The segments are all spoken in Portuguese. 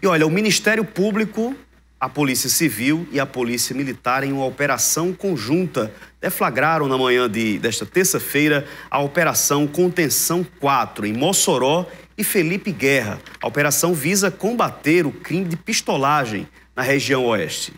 E olha, o Ministério Público, a Polícia Civil e a Polícia Militar, em uma operação conjunta, deflagraram na manhã de, desta terça-feira a Operação Contenção 4, em Mossoró e Felipe Guerra. A operação visa combater o crime de pistolagem na região oeste.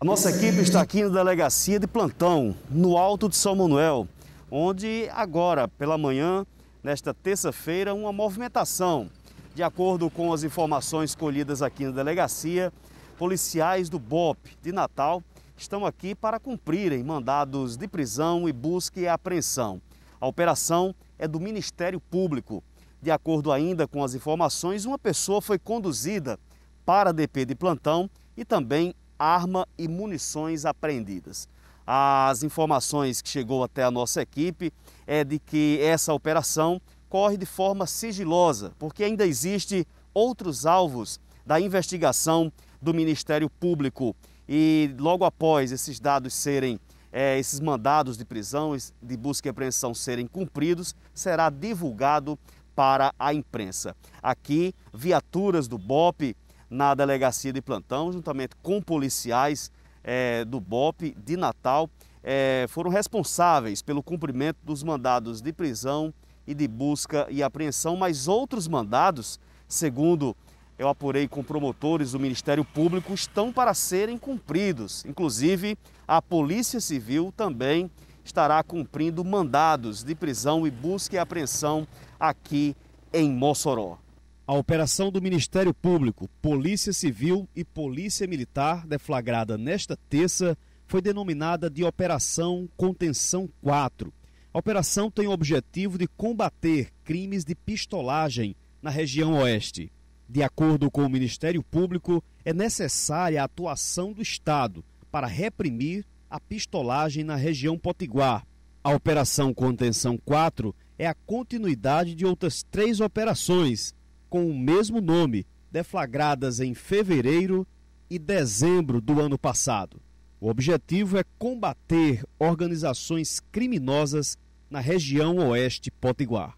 A nossa equipe está aqui na delegacia de plantão, no Alto de São Manuel, onde agora, pela manhã, nesta terça-feira, uma movimentação de acordo com as informações colhidas aqui na delegacia, policiais do BOP de Natal estão aqui para cumprirem mandados de prisão e busca e apreensão. A operação é do Ministério Público. De acordo ainda com as informações, uma pessoa foi conduzida para a DP de plantão e também arma e munições apreendidas. As informações que chegou até a nossa equipe é de que essa operação ocorre de forma sigilosa, porque ainda existe outros alvos da investigação do Ministério Público. E logo após esses dados serem, é, esses mandados de prisão, de busca e apreensão serem cumpridos, será divulgado para a imprensa. Aqui, viaturas do BOP na delegacia de plantão, juntamente com policiais é, do BOP de Natal, é, foram responsáveis pelo cumprimento dos mandados de prisão e de busca e apreensão, mas outros mandados, segundo eu apurei com promotores do Ministério Público, estão para serem cumpridos. Inclusive, a Polícia Civil também estará cumprindo mandados de prisão e busca e apreensão aqui em Mossoró. A operação do Ministério Público, Polícia Civil e Polícia Militar, deflagrada nesta terça, foi denominada de Operação Contenção 4 a operação tem o objetivo de combater crimes de pistolagem na região oeste. De acordo com o Ministério Público, é necessária a atuação do Estado para reprimir a pistolagem na região Potiguar. A Operação Contenção 4 é a continuidade de outras três operações com o mesmo nome, deflagradas em fevereiro e dezembro do ano passado. O objetivo é combater organizações criminosas na região oeste potiguar.